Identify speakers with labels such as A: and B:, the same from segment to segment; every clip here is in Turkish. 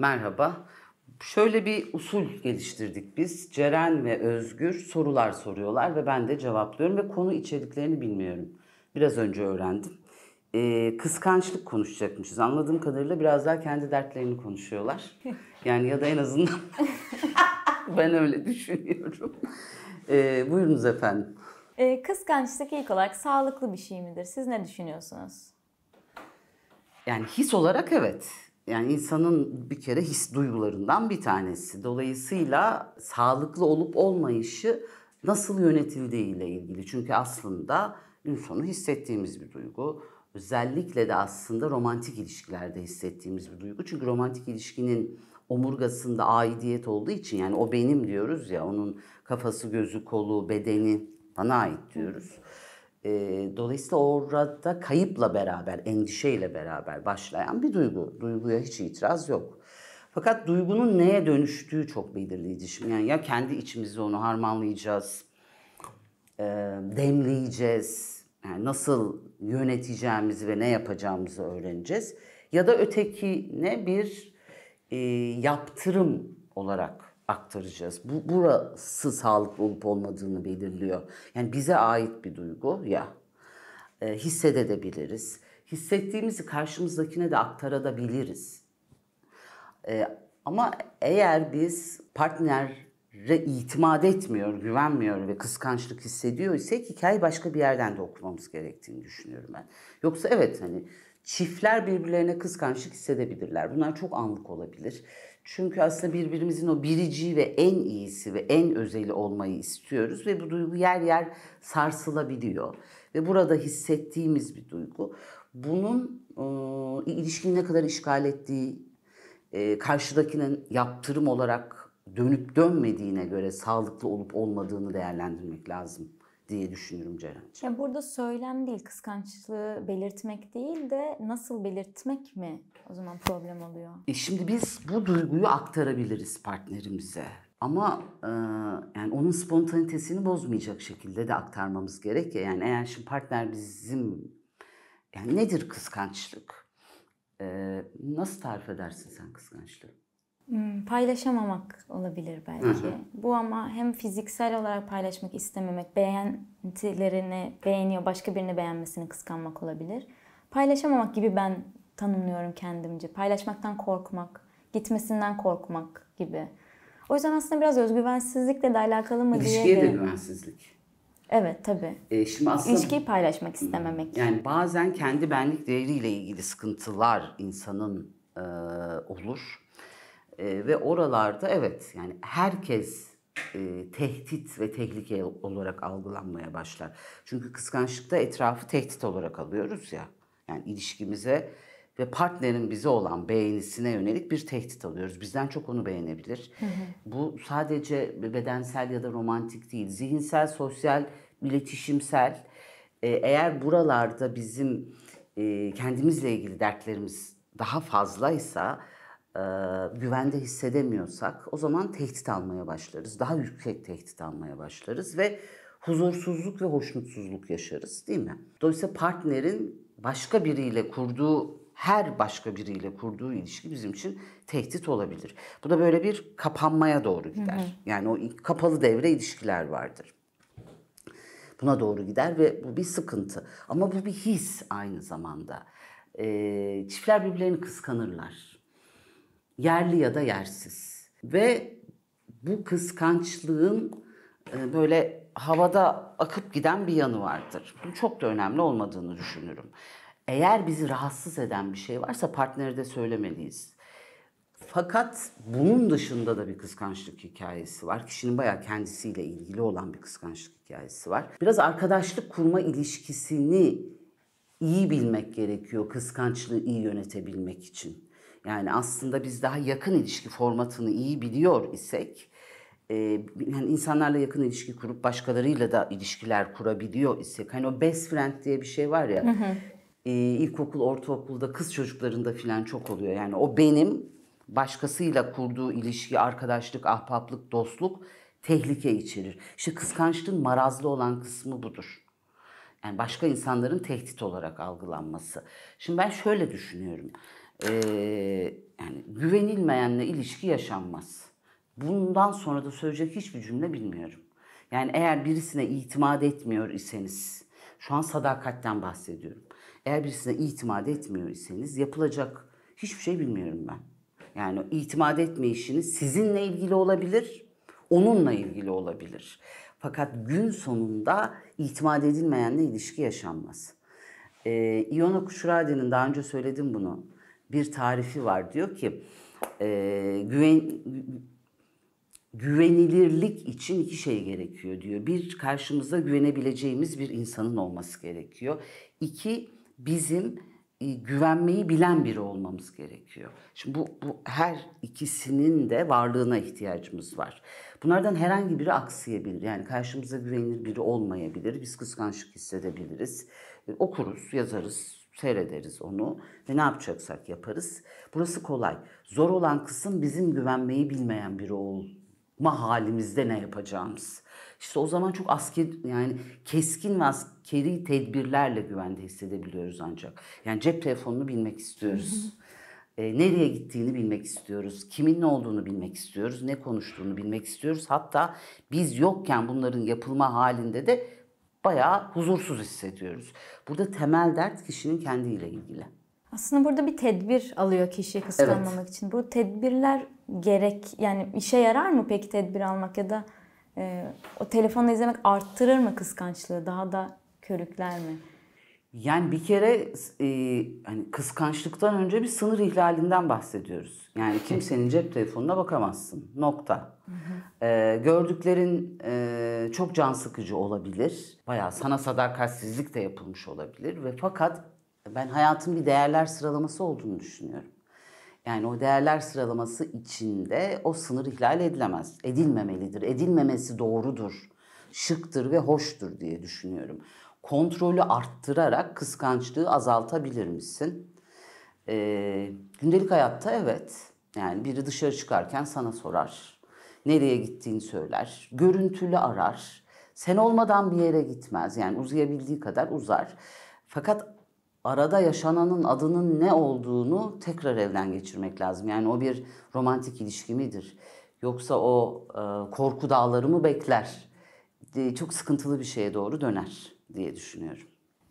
A: merhaba. Şöyle bir usul geliştirdik biz. Ceren ve Özgür sorular soruyorlar ve ben de cevaplıyorum ve konu içeriklerini bilmiyorum. Biraz önce öğrendim. Ee, kıskançlık konuşacakmışız. Anladığım kadarıyla biraz daha kendi dertlerini konuşuyorlar. Yani ya da en azından ben öyle düşünüyorum. Ee, buyurunuz efendim.
B: Ee, kıskançlık ilk olarak sağlıklı bir şey midir? Siz ne düşünüyorsunuz?
A: Yani his olarak evet yani insanın bir kere his duygularından bir tanesi. Dolayısıyla sağlıklı olup olmayışı nasıl yönetildiğiyle ilgili. Çünkü aslında gün sonu hissettiğimiz bir duygu. Özellikle de aslında romantik ilişkilerde hissettiğimiz bir duygu. Çünkü romantik ilişkinin omurgasında aidiyet olduğu için yani o benim diyoruz ya onun kafası, gözü, kolu, bedeni bana ait diyoruz. Evet. E, dolayısıyla orada kayıpla beraber, endişeyle beraber başlayan bir duygu. Duyguya hiç itiraz yok. Fakat duygunun neye dönüştüğü çok belirleyici. Şimdi yani ya kendi içimizde onu harmanlayacağız, e, demleyeceğiz, yani nasıl yöneteceğimizi ve ne yapacağımızı öğreneceğiz. Ya da ötekine bir e, yaptırım olarak aktaracağız. Bu burası sağlıklı olup olmadığını belirliyor. Yani bize ait bir duygu ya. E, hissedebiliriz. Hissettiğimizi karşımızdakine de aktarabiliriz. E, ama eğer biz partnere itimat etmiyor, güvenmiyor ve kıskançlık hissediyor ise hikaye başka bir yerden de okumamız gerektiğini düşünüyorum ben. Yoksa evet hani Çiftler birbirlerine kıskançlık hissedebilirler. Bunlar çok anlık olabilir. Çünkü aslında birbirimizin o biriciği ve en iyisi ve en özeli olmayı istiyoruz ve bu duygu yer yer sarsılabiliyor. Ve burada hissettiğimiz bir duygu. Bunun e, ıı, ilişkiyi ne kadar işgal ettiği, e, karşıdakinin yaptırım olarak dönüp dönmediğine göre sağlıklı olup olmadığını değerlendirmek lazım diye düşünüyorum Ceren'ciğim.
B: Yani burada söylem değil, kıskançlığı belirtmek değil de nasıl belirtmek mi o zaman problem oluyor?
A: E şimdi biz bu duyguyu aktarabiliriz partnerimize. Ama e, yani onun spontanitesini bozmayacak şekilde de aktarmamız gerek ya. Yani eğer şimdi partner bizim yani nedir kıskançlık? E, nasıl tarif edersin sen kıskançlığı?
B: Hmm, paylaşamamak olabilir belki. Hı hı. Bu ama hem fiziksel olarak paylaşmak istememek, beğentilerini beğeniyor, başka birini beğenmesini kıskanmak olabilir. Paylaşamamak gibi ben tanımlıyorum kendimce. Paylaşmaktan korkmak, gitmesinden korkmak gibi. O yüzden aslında biraz özgüvensizlikle de alakalı mı İlişkiye diye... İlişkiye de güvensizlik. Evet tabii. E, şimdi aslında, İlişkiyi paylaşmak hmm. istememek. Yani
A: bazen kendi benlik değeriyle ilgili sıkıntılar insanın e, olur. E, ve oralarda evet yani herkes e, tehdit ve tehlike olarak algılanmaya başlar. Çünkü kıskançlıkta etrafı tehdit olarak alıyoruz ya. Yani ilişkimize ve partnerin bize olan beğenisine yönelik bir tehdit alıyoruz. Bizden çok onu beğenebilir. Hı hı. Bu sadece bedensel ya da romantik değil. Zihinsel, sosyal, iletişimsel. Ee, eğer buralarda bizim e, kendimizle ilgili dertlerimiz daha fazlaysa e, güvende hissedemiyorsak o zaman tehdit almaya başlarız. Daha yüksek tehdit almaya başlarız ve huzursuzluk ve hoşnutsuzluk yaşarız değil mi? Dolayısıyla partnerin başka biriyle kurduğu her başka biriyle kurduğu ilişki bizim için tehdit olabilir. Bu da böyle bir kapanmaya doğru gider. Hı hı. Yani o kapalı devre ilişkiler vardır. Buna doğru gider ve bu bir sıkıntı. Ama bu bir his aynı zamanda. Ee, çiftler birbirlerini kıskanırlar yerli ya da yersiz. Ve bu kıskançlığın e, böyle havada akıp giden bir yanı vardır. Bu çok da önemli olmadığını düşünürüm. Eğer bizi rahatsız eden bir şey varsa partneri de söylemeliyiz. Fakat bunun dışında da bir kıskançlık hikayesi var. Kişinin bayağı kendisiyle ilgili olan bir kıskançlık hikayesi var. Biraz arkadaşlık kurma ilişkisini iyi bilmek gerekiyor kıskançlığı iyi yönetebilmek için. Yani aslında biz daha yakın ilişki formatını iyi biliyor isek, e, yani insanlarla yakın ilişki kurup başkalarıyla da ilişkiler kurabiliyor isek, hani o best friend diye bir şey var ya, E, ilkokul, ortaokulda kız çocuklarında filan çok oluyor. Yani o benim başkasıyla kurduğu ilişki, arkadaşlık, ahbaplık, dostluk tehlike içerir. İşte kıskançlığın marazlı olan kısmı budur. Yani başka insanların tehdit olarak algılanması. Şimdi ben şöyle düşünüyorum e, yani güvenilmeyenle ilişki yaşanmaz. Bundan sonra da söyleyecek hiçbir cümle bilmiyorum. Yani eğer birisine itimat etmiyor iseniz, şu an sadakatten bahsediyorum. Eğer birisine itimat etmiyor iseniz yapılacak hiçbir şey bilmiyorum ben. Yani itimat etme işini sizinle ilgili olabilir, onunla ilgili olabilir. Fakat gün sonunda itimat edilmeyenle ilişki yaşanmaz. Ee, Iona Kuşrade'nin daha önce söyledim bunu bir tarifi var. Diyor ki e, güven güvenilirlik için iki şey gerekiyor diyor. Bir karşımızda güvenebileceğimiz bir insanın olması gerekiyor. İki bizim e, güvenmeyi bilen biri olmamız gerekiyor. Şimdi bu, bu her ikisinin de varlığına ihtiyacımız var. Bunlardan herhangi biri aksayabilir. Yani karşımıza güvenilir biri olmayabilir. Biz kıskançlık hissedebiliriz. E, okuruz, yazarız, seyrederiz onu ve ne yapacaksak yaparız. Burası kolay. Zor olan kısım bizim güvenmeyi bilmeyen biri olma halimizde ne yapacağımız. İşte o zaman çok asker yani keskin ve askeri tedbirlerle güvende hissedebiliyoruz ancak. Yani cep telefonunu bilmek istiyoruz. e, nereye gittiğini bilmek istiyoruz. Kimin ne olduğunu bilmek istiyoruz. Ne konuştuğunu bilmek istiyoruz. Hatta biz yokken bunların yapılma halinde de bayağı huzursuz hissediyoruz. Burada temel dert kişinin kendiyle ilgili.
B: Aslında burada bir tedbir alıyor kişi kıskanmamak evet. için. Bu tedbirler gerek yani işe yarar mı peki tedbir almak ya da e, o telefonu izlemek arttırır mı kıskançlığı daha da körükler mi?
A: Yani bir kere e, hani kıskançlıktan önce bir sınır ihlalinden bahsediyoruz. Yani kimsenin cep telefonuna bakamazsın. Nokta. Hı e, gördüklerin e, çok can sıkıcı olabilir. Bayağı sana sadakatsizlik de yapılmış olabilir ve fakat ben hayatın bir değerler sıralaması olduğunu düşünüyorum. Yani o değerler sıralaması içinde o sınır ihlal edilemez. Edilmemelidir. Edilmemesi doğrudur. Şıktır ve hoştur diye düşünüyorum kontrolü arttırarak kıskançlığı azaltabilir misin? Ee, gündelik hayatta evet. Yani biri dışarı çıkarken sana sorar. Nereye gittiğini söyler. Görüntülü arar. Sen olmadan bir yere gitmez. Yani uzayabildiği kadar uzar. Fakat arada yaşananın adının ne olduğunu tekrar evden geçirmek lazım. Yani o bir romantik ilişki midir? Yoksa o e, korku dağları mı bekler? E, çok sıkıntılı bir şeye doğru döner diye düşünüyorum.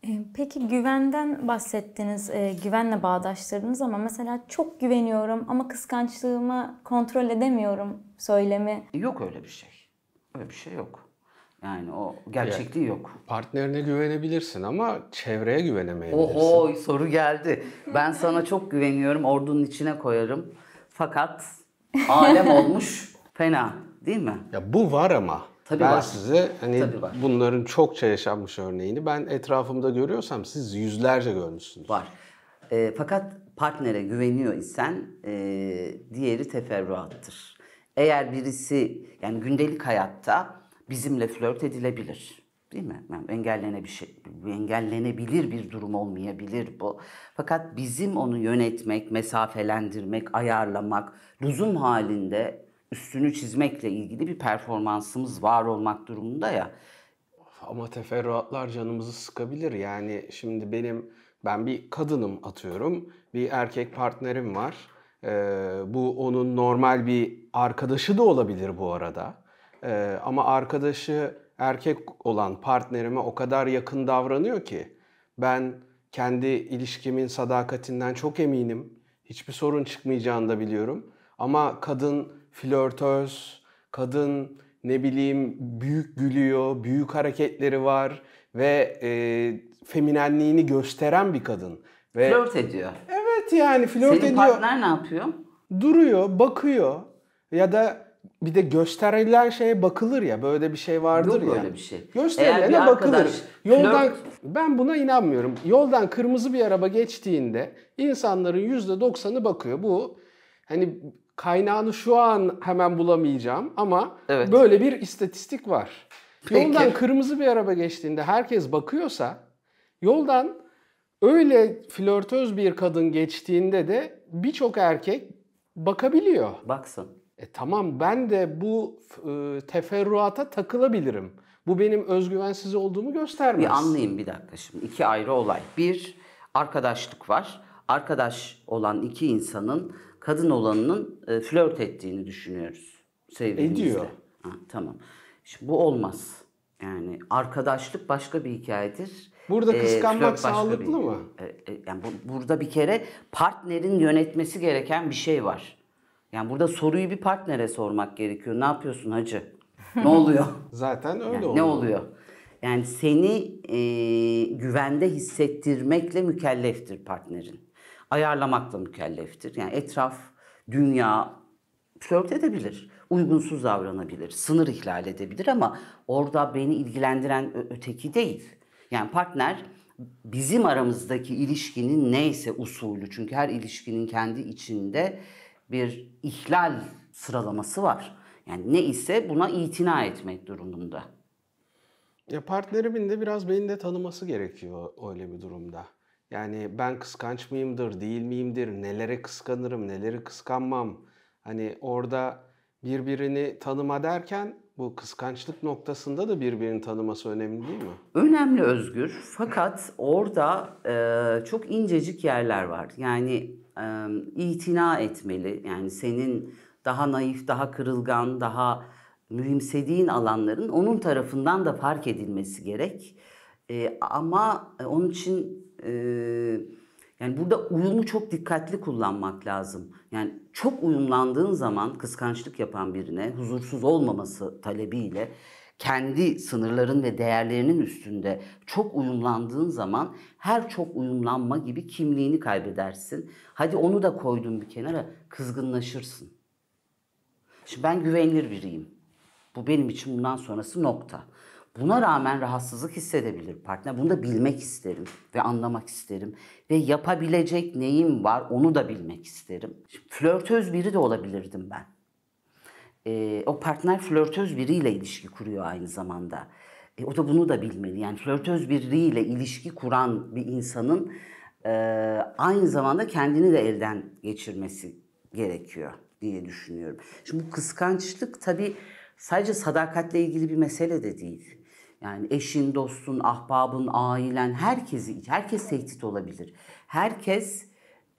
B: Ee, peki güvenden bahsettiniz, e, güvenle bağdaştırdınız ama mesela çok güveniyorum ama kıskançlığımı kontrol edemiyorum söylemi.
C: Yok öyle bir şey. Öyle bir şey yok. Yani o gerçekliği yok. Partnerine güvenebilirsin ama çevreye
A: güvenemeyebilirsin. Oho soru geldi. Ben sana çok güveniyorum, ordunun içine koyarım. Fakat alem olmuş
C: fena değil mi? Ya bu var ama. Tabii ben var. size hani Tabii var. bunların çokça yaşanmış örneğini ben etrafımda görüyorsam siz yüzlerce görmüşsünüz. Var. E, fakat partnere güveniyor isen e,
A: diğeri teferruattır. Eğer birisi yani gündelik hayatta bizimle flört edilebilir. Değil mi? Yani engellene bir şey, engellenebilir bir durum olmayabilir bu. Fakat bizim onu yönetmek, mesafelendirmek, ayarlamak, lüzum halinde üstünü çizmekle ilgili bir performansımız
C: var olmak durumunda ya. Ama teferruatlar canımızı sıkabilir. Yani şimdi benim ben bir kadınım atıyorum. Bir erkek partnerim var. Ee, bu onun normal bir arkadaşı da olabilir bu arada. Ee, ama arkadaşı erkek olan partnerime o kadar yakın davranıyor ki ben kendi ilişkimin sadakatinden çok eminim. Hiçbir sorun çıkmayacağını da biliyorum. Ama kadın flörtöz, kadın ne bileyim büyük gülüyor, büyük hareketleri var ve e, feminenliğini gösteren bir kadın. Ve flört ediyor. Evet yani flört
A: Senin ediyor. Senin partner
C: ne yapıyor? Duruyor, bakıyor ya da bir de gösterilen şeye bakılır ya böyle bir şey vardır Yok ya. böyle bir şey. Gösterilene bir bakılır. Arkadaş, Yoldan flört... ben buna inanmıyorum. Yoldan kırmızı bir araba geçtiğinde insanların %90'ı bakıyor. Bu hani Kaynağını şu an hemen bulamayacağım ama evet. böyle bir istatistik var. Peki. Yoldan kırmızı bir araba geçtiğinde herkes bakıyorsa yoldan öyle flörtöz bir kadın geçtiğinde de birçok erkek bakabiliyor. Baksın. E tamam ben de bu e, teferruata takılabilirim. Bu benim özgüvensiz olduğumu göstermez. Bir anlayayım bir
A: dakika şimdi. İki ayrı olay. Bir arkadaşlık var arkadaş olan iki insanın kadın olanının e, flört ettiğini düşünüyoruz sevgilimizle. Ediyor. Ha, tamam. Şimdi bu olmaz. Yani arkadaşlık başka bir hikayedir. Burada ee, kıskanmak sağlıklı bir, mı? E, e, yani bu, burada bir kere partnerin yönetmesi gereken bir şey var. Yani burada soruyu bir partnere sormak gerekiyor. Ne yapıyorsun hacı? Ne oluyor? Zaten öyle yani, oluyor. Ne oluyor? Yani seni e, güvende hissettirmekle mükelleftir partnerin ayarlamakla mükelleftir. Yani etraf, dünya flört edebilir, uygunsuz davranabilir, sınır ihlal edebilir ama orada beni ilgilendiren öteki değil. Yani partner bizim aramızdaki ilişkinin neyse usulü çünkü her ilişkinin kendi içinde bir ihlal sıralaması var. Yani ne ise buna itina etmek
C: durumunda. Ya partnerimin de biraz beni de tanıması gerekiyor öyle bir durumda. Yani ben kıskanç mıyımdır, değil miyimdir, nelere kıskanırım, neleri kıskanmam. Hani orada birbirini tanıma derken bu kıskançlık noktasında da birbirini tanıması önemli değil mi? Önemli Özgür. Fakat orada
A: e, çok incecik yerler var. Yani e, itina etmeli. Yani senin daha naif, daha kırılgan, daha mühimsediğin alanların onun tarafından da fark edilmesi gerek. E, ama onun için e, yani burada uyumu çok dikkatli kullanmak lazım. Yani çok uyumlandığın zaman kıskançlık yapan birine huzursuz olmaması talebiyle kendi sınırların ve değerlerinin üstünde çok uyumlandığın zaman her çok uyumlanma gibi kimliğini kaybedersin. Hadi onu da koydun bir kenara kızgınlaşırsın. Şimdi ben güvenilir biriyim. Bu benim için bundan sonrası nokta. Buna rağmen rahatsızlık hissedebilir partner. Bunu da bilmek isterim ve anlamak isterim. Ve yapabilecek neyim var onu da bilmek isterim. Şimdi flörtöz biri de olabilirdim ben. Ee, o partner flörtöz biriyle ilişki kuruyor aynı zamanda. E, o da bunu da bilmeli. Yani flörtöz biriyle ilişki kuran bir insanın e, aynı zamanda kendini de elden geçirmesi gerekiyor diye düşünüyorum. Şimdi bu kıskançlık tabii sadece sadakatle ilgili bir mesele de değil. Yani eşin, dostun, ahbabın, ailen, herkesi, herkes tehdit olabilir. Herkes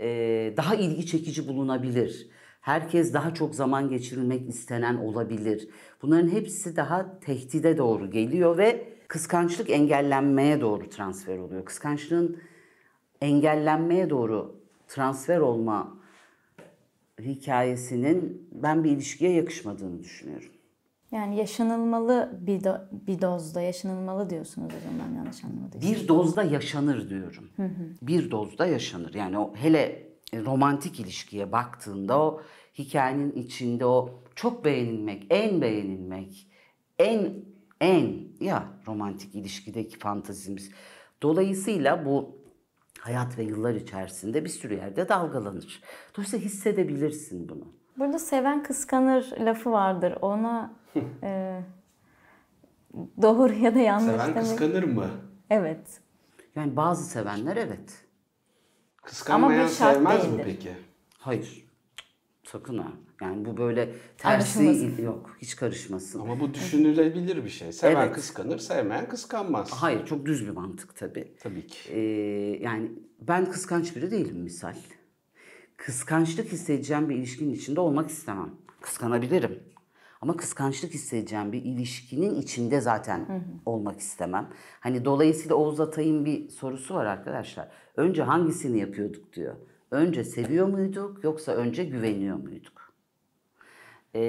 A: e, daha ilgi çekici bulunabilir. Herkes daha çok zaman geçirilmek istenen olabilir. Bunların hepsi daha tehdide doğru geliyor ve kıskançlık engellenmeye doğru transfer oluyor. Kıskançlığın engellenmeye doğru transfer olma hikayesinin ben bir ilişkiye yakışmadığını düşünüyorum.
B: Yani yaşanılmalı bir, do- bir dozda yaşanılmalı diyorsunuz o zaman yanlış anlamadıysam.
A: Bir dozda yaşanır diyorum. Hı hı. Bir dozda yaşanır. Yani o hele e, romantik ilişkiye baktığında o hikayenin içinde o çok beğenilmek, en beğenilmek, en en ya romantik ilişkideki fantazimiz. Dolayısıyla bu hayat ve yıllar içerisinde bir sürü yerde dalgalanır. Dolayısıyla hissedebilirsin bunu.
B: Burada seven kıskanır lafı vardır. Ona ee, doğru ya da yanlış Seven demek. kıskanır mı? Evet.
A: Yani bazı sevenler evet. Kıskanmayan Ama sevmez değildir. mi peki? Hayır. Sakın ha. Yani bu böyle tersi yok. Hiç karışmasın. Ama bu düşünülebilir
C: bir şey. Seven Evet.
A: kıskanır, sevmeyen kıskanmaz. Hayır çok düz bir mantık tabii. Tabii ki. Ee, yani ben kıskanç biri değilim misal. Kıskançlık hissedeceğim bir ilişkinin içinde olmak istemem. Kıskanabilirim. Ama kıskançlık hissedeceğim bir ilişkinin içinde zaten hı hı. olmak istemem. Hani dolayısıyla Oğuz Atay'ın bir sorusu var arkadaşlar. Önce hangisini yapıyorduk diyor. Önce seviyor muyduk yoksa önce güveniyor muyduk? Ee,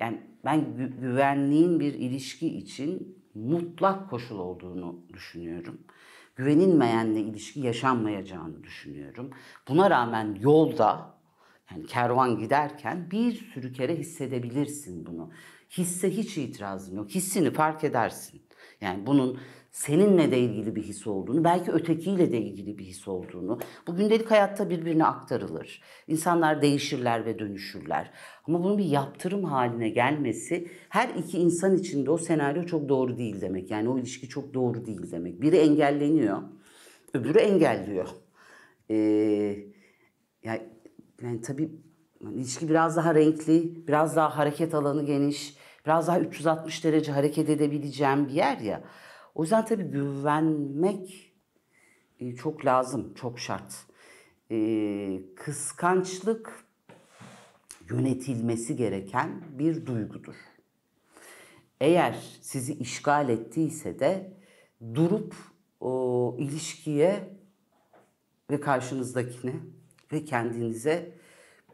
A: yani ben gü- güvenliğin bir ilişki için mutlak koşul olduğunu düşünüyorum güvenilmeyenle ilişki yaşanmayacağını düşünüyorum. Buna rağmen yolda yani kervan giderken bir sürü kere hissedebilirsin bunu. Hisse hiç itirazım yok. Hissini fark edersin. Yani bunun seninle de ilgili bir his olduğunu, belki ötekiyle de ilgili bir his olduğunu. Bu gündelik hayatta birbirine aktarılır. İnsanlar değişirler ve dönüşürler. Ama bunun bir yaptırım haline gelmesi her iki insan için de o senaryo çok doğru değil demek. Yani o ilişki çok doğru değil demek. Biri engelleniyor, öbürü engelliyor. Ee, yani yani tabii ilişki biraz daha renkli, biraz daha hareket alanı geniş, biraz daha 360 derece hareket edebileceğim bir yer ya. O yüzden tabii güvenmek e, çok lazım, çok şart. E, kıskançlık yönetilmesi gereken bir duygudur. Eğer sizi işgal ettiyse de durup o ilişkiye ve karşınızdakine ve kendinize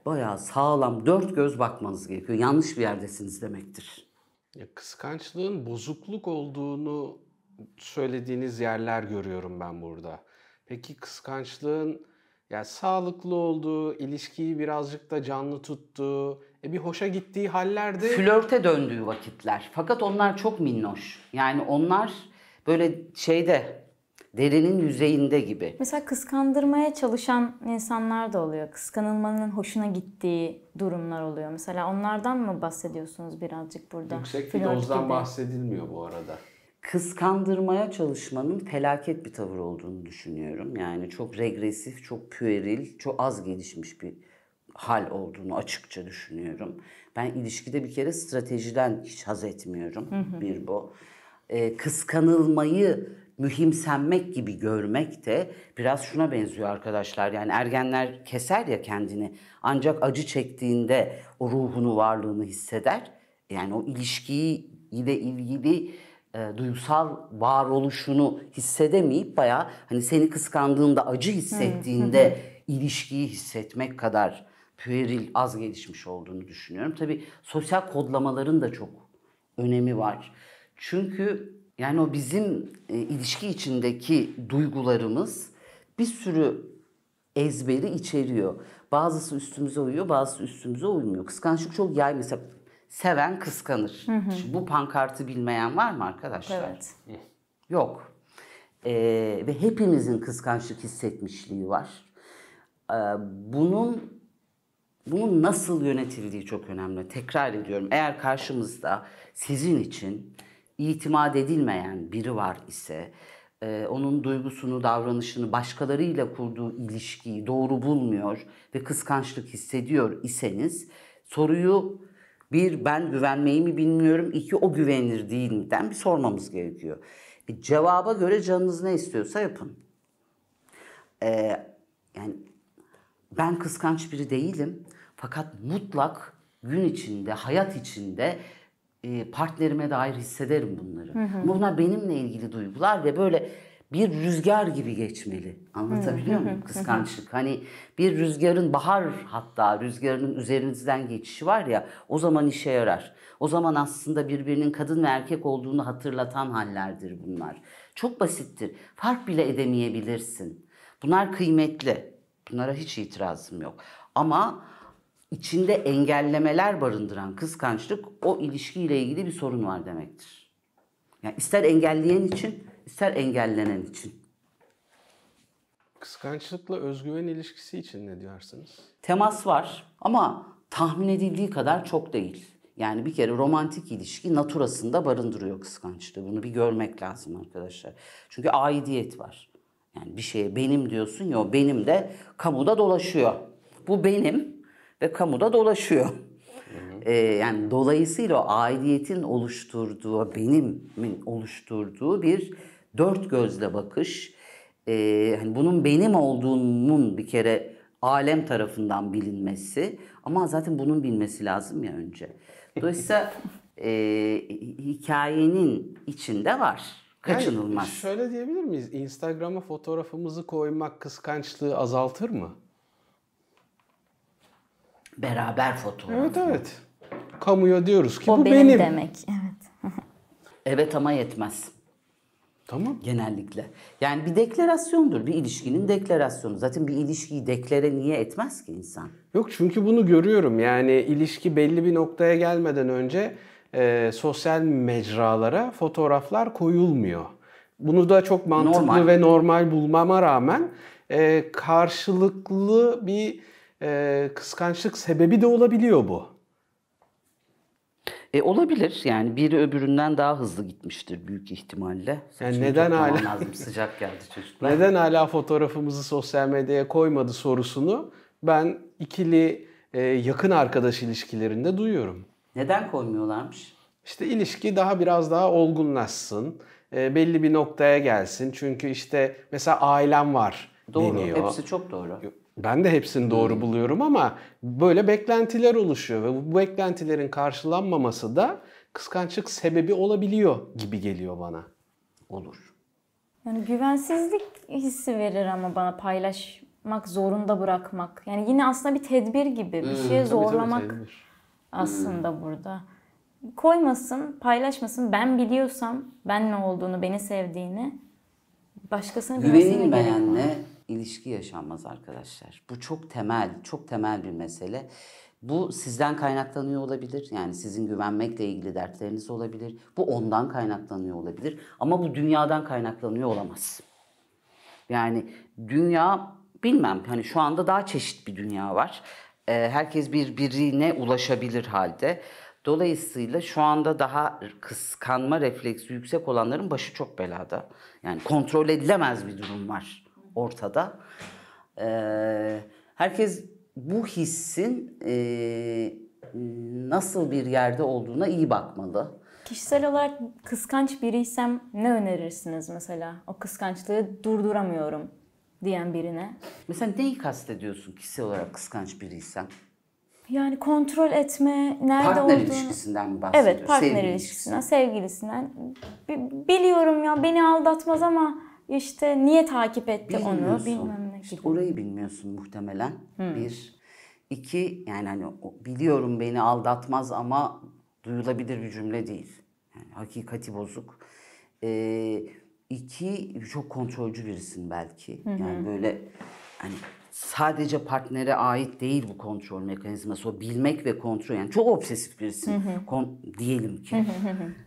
A: bayağı sağlam dört göz bakmanız gerekiyor. Yanlış bir yerdesiniz demektir.
C: Ya kıskançlığın bozukluk olduğunu söylediğiniz yerler görüyorum ben burada. Peki kıskançlığın ya sağlıklı olduğu, ilişkiyi birazcık da canlı tuttuğu, e bir hoşa gittiği hallerde... Flörte döndüğü vakitler. Fakat onlar çok
A: minnoş. Yani onlar böyle şeyde derinin yüzeyinde gibi.
B: Mesela kıskandırmaya çalışan insanlar da oluyor. Kıskanılmanın hoşuna gittiği durumlar oluyor. Mesela onlardan mı bahsediyorsunuz birazcık burada? Yüksek bir dozdan gibi. bahsedilmiyor
C: bu arada.
A: Kıskandırmaya çalışmanın felaket bir tavır olduğunu düşünüyorum. Yani çok regresif, çok püeril, çok az gelişmiş bir hal olduğunu açıkça düşünüyorum. Ben ilişkide bir kere stratejiden hiç haz etmiyorum. Hı hı. Bir bu. Ee, kıskanılmayı mühimsenmek gibi görmek de biraz şuna benziyor arkadaşlar. Yani ergenler keser ya kendini ancak acı çektiğinde o ruhunu, varlığını hisseder. Yani o ilişkiyi ile ilgili e, duygusal varoluşunu hissedemeyip baya hani seni kıskandığında, acı hissettiğinde ilişkiyi hissetmek kadar pueril, az gelişmiş olduğunu düşünüyorum. Tabii sosyal kodlamaların da çok önemi var. Çünkü yani o bizim e, ilişki içindeki duygularımız bir sürü ezberi içeriyor. Bazısı üstümüze uyuyor, bazısı üstümüze uymuyor. Kıskançlık çok yay mesela seven kıskanır. Hı hı. Şimdi bu pankartı bilmeyen var mı arkadaşlar? Evet. Yok. Ee, ve hepimizin kıskançlık hissetmişliği var. Ee, bunun bunun nasıl yönetildiği çok önemli. Tekrar ediyorum. Eğer karşımızda sizin için itimat edilmeyen biri var ise e, onun duygusunu, davranışını başkalarıyla kurduğu ilişkiyi doğru bulmuyor ve kıskançlık hissediyor iseniz soruyu bir ben güvenmeyi mi bilmiyorum, iki o güvenir değil miden bir sormamız gerekiyor. E, cevaba göre canınız ne istiyorsa yapın. E, yani ben kıskanç biri değilim fakat mutlak gün içinde, hayat içinde e, partnerime dair hissederim bunları. Hı hı. Bunlar benimle ilgili duygular ve böyle bir rüzgar gibi geçmeli. Anlatabiliyor muyum? Kıskançlık. Hani bir rüzgarın bahar hatta rüzgarının üzerinizden geçişi var ya o zaman işe yarar. O zaman aslında birbirinin kadın ve erkek olduğunu hatırlatan hallerdir bunlar. Çok basittir. Fark bile edemeyebilirsin. Bunlar kıymetli. Bunlara hiç itirazım yok. Ama içinde engellemeler barındıran kıskançlık o ilişkiyle ilgili bir sorun var demektir. Yani ister engelleyen için, ister engellenen için.
C: Kıskançlıkla özgüven ilişkisi için ne diyorsunuz? Temas var ama
A: tahmin edildiği kadar çok değil. Yani bir kere romantik ilişki naturasında barındırıyor kıskançlığı. Bunu bir görmek lazım arkadaşlar. Çünkü aidiyet var. Yani bir şeye benim diyorsun ya o benim de kamuda dolaşıyor. Bu benim ve kamuda dolaşıyor. Ee, yani dolayısıyla o aidiyetin oluşturduğu, benimin oluşturduğu bir dört gözle bakış. Ee, hani bunun benim olduğunun bir kere alem tarafından bilinmesi ama zaten bunun bilmesi lazım ya önce. Dolayısıyla e, hikayenin içinde var. Kaçınılmaz. Yani
C: şöyle diyebilir miyiz? Instagram'a fotoğrafımızı koymak kıskançlığı azaltır mı? beraber fotoğraf. Evet evet. Kamuya diyoruz ki o bu benim. benim. demek.
B: Evet.
A: evet ama yetmez. Tamam. Genellikle. Yani bir deklarasyondur. Bir ilişkinin deklarasyonu.
C: Zaten bir ilişkiyi deklare niye etmez ki insan? Yok çünkü bunu görüyorum. Yani ilişki belli bir noktaya gelmeden önce e, sosyal mecralara fotoğraflar koyulmuyor. Bunu da çok mantıklı normal. ve normal bulmama rağmen e, karşılıklı bir e, kıskançlık sebebi de olabiliyor bu. E olabilir yani biri öbüründen daha hızlı
A: gitmiştir büyük ihtimalle. yani neden hala lazım. sıcak geldi çocuklar.
C: Neden hala fotoğrafımızı sosyal medyaya koymadı sorusunu ben ikili e, yakın arkadaş ilişkilerinde duyuyorum. Neden koymuyorlarmış? İşte ilişki daha biraz daha olgunlaşsın, e, belli bir noktaya gelsin. Çünkü işte mesela ailem var doğru, deniyor. Doğru, hepsi çok doğru. Ben de hepsini doğru hmm. buluyorum ama böyle beklentiler oluşuyor ve bu beklentilerin karşılanmaması da kıskançlık sebebi olabiliyor gibi geliyor bana. Olur.
B: Yani güvensizlik hissi verir ama bana paylaşmak zorunda bırakmak. Yani yine aslında bir tedbir gibi bir hmm, şeye tabii, zorlamak tabii, aslında hmm. burada. Koymasın, paylaşmasın. Ben biliyorsam ben ne olduğunu, beni sevdiğini başkasına bilmesini Güveni beğenme,
A: ilişki yaşanmaz arkadaşlar. Bu çok temel, çok temel bir mesele. Bu sizden kaynaklanıyor olabilir. Yani sizin güvenmekle ilgili dertleriniz olabilir. Bu ondan kaynaklanıyor olabilir. Ama bu dünyadan kaynaklanıyor olamaz. Yani dünya bilmem hani şu anda daha çeşit bir dünya var. Ee, herkes birbirine ulaşabilir halde. Dolayısıyla şu anda daha kıskanma refleksi yüksek olanların başı çok belada. Yani kontrol edilemez bir durum var ortada. E, herkes bu hissin e, nasıl bir yerde olduğuna iyi bakmalı.
B: Kişisel olarak kıskanç biriysem ne önerirsiniz mesela? O kıskançlığı durduramıyorum diyen birine. Mesela neyi
A: kastediyorsun kişisel olarak kıskanç biriysen?
B: Yani kontrol etme, nerede partner olduğunu... Partner ilişkisinden mi bahsediyorsun? Evet, partner Sevgili ilişkisinden, ilişkisinden, sevgilisinden. B- biliyorum ya beni aldatmaz ama işte niye takip etti onu bilmem ne.
A: Işte. Orayı bilmiyorsun muhtemelen. Hmm. Bir. iki yani hani biliyorum beni aldatmaz ama duyulabilir bir cümle değil. Yani hakikati bozuk. Ee, iki çok kontrolcü birisin belki. Hı hı. Yani böyle hani sadece partnere ait değil bu kontrol mekanizması. O bilmek ve kontrol yani çok obsesif birisin. Kon, diyelim ki.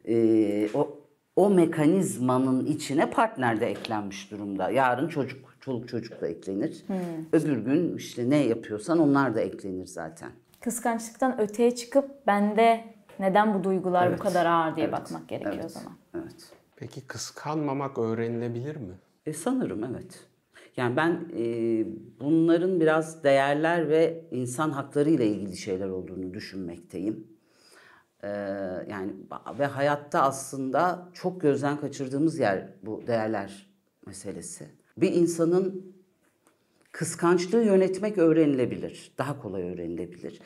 A: Ee, o o mekanizmanın içine partner de eklenmiş durumda. Yarın çocuk, çoluk çocuk da eklenir. Hmm. Öbür gün işte ne yapıyorsan onlar da eklenir zaten.
B: Kıskançlıktan öteye çıkıp bende neden bu duygular evet. bu kadar ağır diye evet. bakmak gerekiyor evet. o zaman.
C: Evet. Peki kıskanmamak öğrenilebilir mi? E sanırım evet. Yani
A: ben e, bunların biraz değerler ve insan hakları ile ilgili şeyler olduğunu düşünmekteyim. Ee, yani ve hayatta aslında çok gözden kaçırdığımız yer bu değerler meselesi. Bir insanın kıskançlığı yönetmek öğrenilebilir. Daha kolay öğrenilebilir.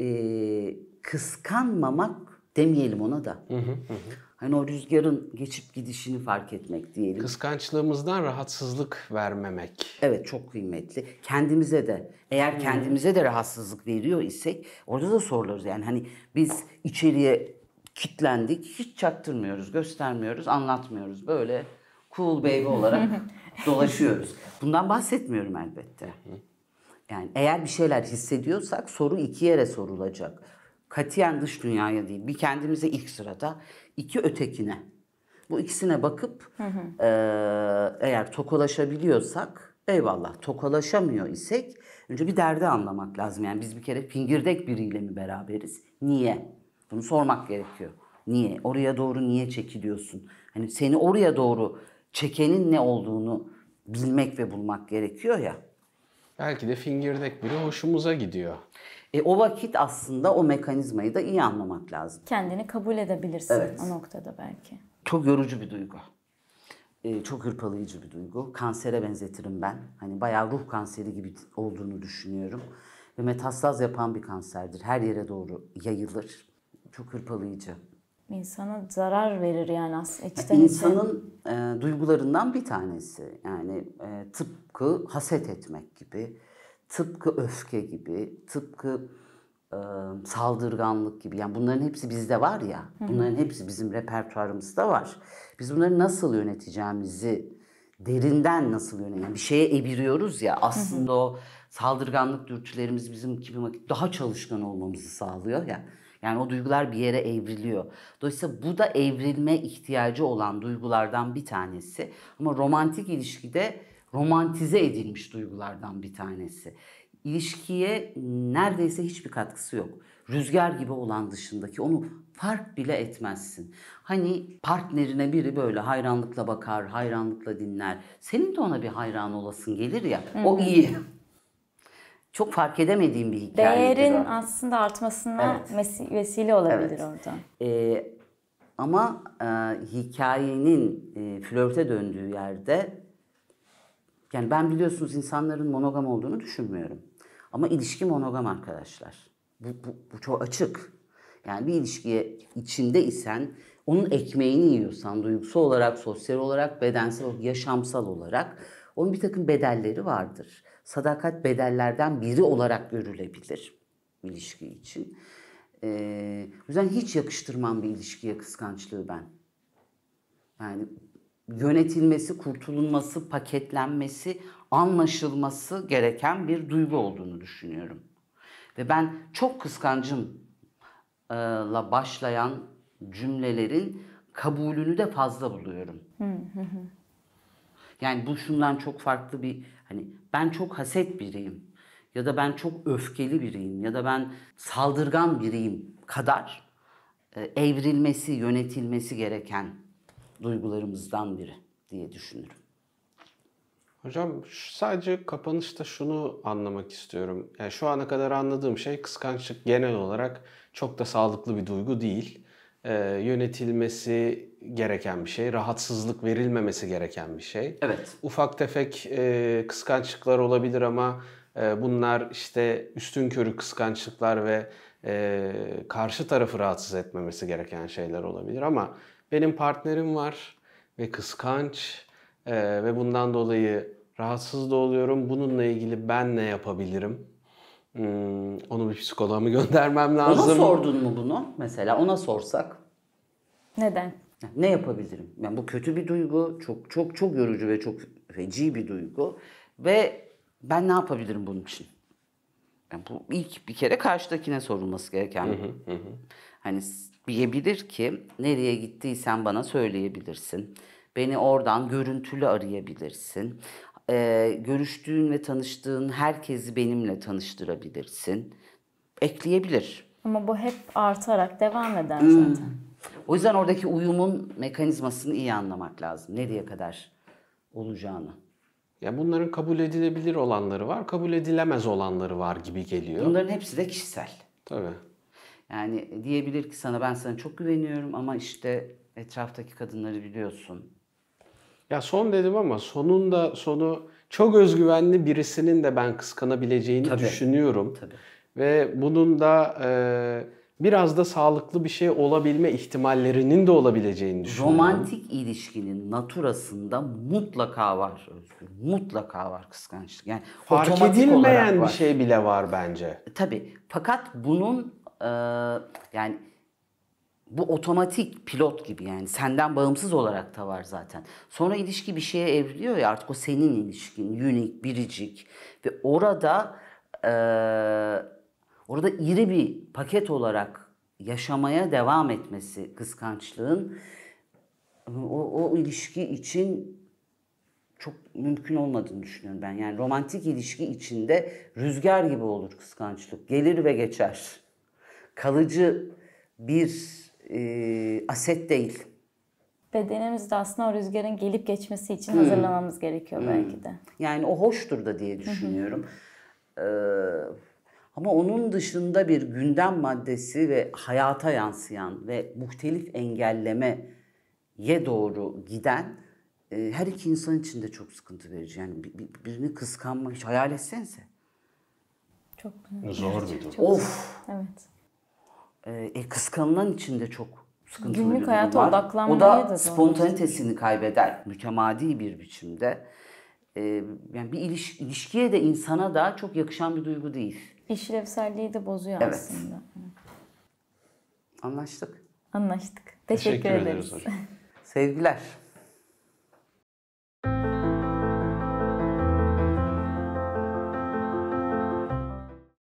A: Ee, kıskanmamak demeyelim ona da. Hı hı hı. Hani o rüzgarın geçip gidişini fark etmek diyelim. Kıskançlığımızdan rahatsızlık vermemek. Evet çok kıymetli. Kendimize de eğer hmm. kendimize de rahatsızlık veriyor isek orada da sorularız. Yani hani biz içeriye kitlendik hiç çaktırmıyoruz, göstermiyoruz, anlatmıyoruz. Böyle cool baby olarak dolaşıyoruz. Bundan bahsetmiyorum elbette. Yani eğer bir şeyler hissediyorsak soru iki yere sorulacak. Katiyen dış dünyaya değil, bir kendimize ilk sırada iki ötekine. Bu ikisine bakıp hı hı. E, eğer tokalaşabiliyorsak eyvallah. Tokalaşamıyor isek önce bir derdi anlamak lazım. Yani biz bir kere fingirdek biriyle mi beraberiz? Niye? Bunu sormak gerekiyor. Niye? Oraya doğru niye çekiliyorsun? Hani seni oraya doğru çekenin ne olduğunu bilmek ve bulmak gerekiyor ya. Belki de fingirdek biri hoşumuza gidiyor. E, o vakit aslında o mekanizmayı da iyi anlamak lazım.
B: Kendini kabul edebilirsin evet. o noktada belki.
A: Çok yorucu bir duygu. E, çok hırpalayıcı bir duygu. Kansere benzetirim ben. Hani bayağı ruh kanseri gibi olduğunu düşünüyorum. Ve metastaz yapan bir kanserdir. Her yere doğru yayılır. Çok hırpalayıcı.
B: İnsana zarar verir yani aslında e, içten İnsanın
A: içten. e, duygularından bir tanesi. Yani e, tıpkı haset etmek gibi tıpkı öfke gibi, tıpkı e, saldırganlık gibi. Yani bunların hepsi bizde var ya. Bunların hepsi bizim repertuarımızda var. Biz bunları nasıl yöneteceğimizi derinden nasıl yöneteceğimizi bir şeye ebiriyoruz ya aslında o saldırganlık dürtülerimiz bizim kimi vakit daha çalışkan olmamızı sağlıyor ya. Yani o duygular bir yere evriliyor. Dolayısıyla bu da evrilme ihtiyacı olan duygulardan bir tanesi. Ama romantik ilişkide romantize edilmiş duygulardan bir tanesi. İlişkiye neredeyse hiçbir katkısı yok. Rüzgar gibi olan dışındaki onu fark bile etmezsin. Hani partnerine biri böyle hayranlıkla bakar, hayranlıkla dinler. Senin de ona bir hayran olasın gelir ya. hı O iyi. Çok fark edemediğim bir hikaye. Değerin o.
B: aslında artmasına evet. vesile olabilir evet. orada.
A: Ee, ama e, hikayenin e, flörte döndüğü yerde yani ben biliyorsunuz insanların monogam olduğunu düşünmüyorum. Ama ilişki monogam arkadaşlar. Bu, bu, bu çok açık. Yani bir ilişkiye içinde isen onun ekmeğini yiyorsan duygusal olarak, sosyal olarak, bedensel olarak, yaşamsal olarak onun bir takım bedelleri vardır. Sadakat bedellerden biri olarak görülebilir ilişki için. Ee, o yüzden hiç yakıştırmam bir ilişkiye kıskançlığı ben. Yani yönetilmesi, kurtulunması, paketlenmesi, anlaşılması gereken bir duygu olduğunu düşünüyorum. Ve ben çok kıskancımla e, başlayan cümlelerin kabulünü de fazla buluyorum. yani bu şundan çok farklı bir hani ben çok haset biriyim ya da ben çok öfkeli biriyim ya da ben saldırgan biriyim kadar e, evrilmesi, yönetilmesi gereken
C: duygularımızdan biri diye düşünürüm. Hocam sadece kapanışta şunu anlamak istiyorum. Yani şu ana kadar anladığım şey kıskançlık genel olarak çok da sağlıklı bir duygu değil. Ee, yönetilmesi gereken bir şey, rahatsızlık verilmemesi gereken bir şey. Evet. Ufak tefek e, kıskançlıklar olabilir ama e, bunlar işte üstün körü kıskançlıklar ve e, karşı tarafı rahatsız etmemesi gereken şeyler olabilir ama benim partnerim var ve kıskanç e, ve bundan dolayı rahatsız da oluyorum. Bununla ilgili ben ne yapabilirim? Hmm, onu bir psikoloğa mı göndermem lazım? Ona sordun mu bunu? Mesela ona sorsak.
B: Neden?
A: Ne yapabilirim? Yani bu kötü bir duygu, çok çok çok yorucu ve çok feci bir duygu ve ben ne yapabilirim bunun için? Yani bu ilk bir kere karşıdakine sorulması gereken. Hı hı hı. Hani diyebilir ki nereye gittiysen bana söyleyebilirsin. Beni oradan görüntülü arayabilirsin. Ee, görüştüğün ve tanıştığın herkesi benimle tanıştırabilirsin. Ekleyebilir.
B: Ama bu hep artarak devam eden hmm. zaten.
A: O yüzden oradaki uyumun mekanizmasını
C: iyi anlamak lazım. Nereye kadar olacağını. Ya bunların kabul edilebilir olanları var, kabul edilemez olanları var gibi geliyor. Bunların hepsi de kişisel. Tabii.
A: Yani diyebilir ki sana ben sana çok güveniyorum ama işte etraftaki kadınları
C: biliyorsun. Ya son dedim ama sonunda sonu çok özgüvenli birisinin de ben kıskanabileceğini Tabii. düşünüyorum. Tabii. Ve bunun da e, biraz da sağlıklı bir şey olabilme ihtimallerinin de olabileceğini düşünüyorum. Romantik ilişkinin naturasında mutlaka var özgür. Mutlaka var kıskançlık. Yani fark edilmeyen bir şey bile var bence.
A: Tabii. Fakat bunun e, yani bu otomatik pilot gibi yani senden bağımsız olarak da var zaten. Sonra ilişki bir şeye evriliyor ya artık o senin ilişkin, unik, biricik ve orada e, orada iri bir paket olarak yaşamaya devam etmesi kıskançlığın o, o ilişki için çok mümkün olmadığını düşünüyorum ben. Yani romantik ilişki içinde rüzgar gibi olur kıskançlık. Gelir ve geçer kalıcı bir e, aset değil.
B: Bedenimiz de aslında o rüzgarın gelip geçmesi için hmm. hazırlamamız gerekiyor hmm. belki de.
A: Yani o hoştur da diye düşünüyorum. ee, ama onun dışında bir gündem maddesi ve hayata yansıyan ve muhtelif engellemeye doğru giden e, her iki insan için de çok sıkıntı verici. Yani bir, bir, birini kıskanmak, hayal etsense.
B: Çok zor bir durum. Of. Evet.
A: Ee, e, kıskanılan için de çok sıkıntılı Günlük bir durum hayata var. odaklanmaya O da, spontanitesini kaybeder mütemadi bir biçimde. E, yani bir iliş, ilişkiye de insana da çok yakışan bir duygu değil.
B: İşlevselliği de bozuyor evet. aslında. Anlaştık. Anlaştık. Teşekkür, Teşekkür ederiz.
A: Sevgiler.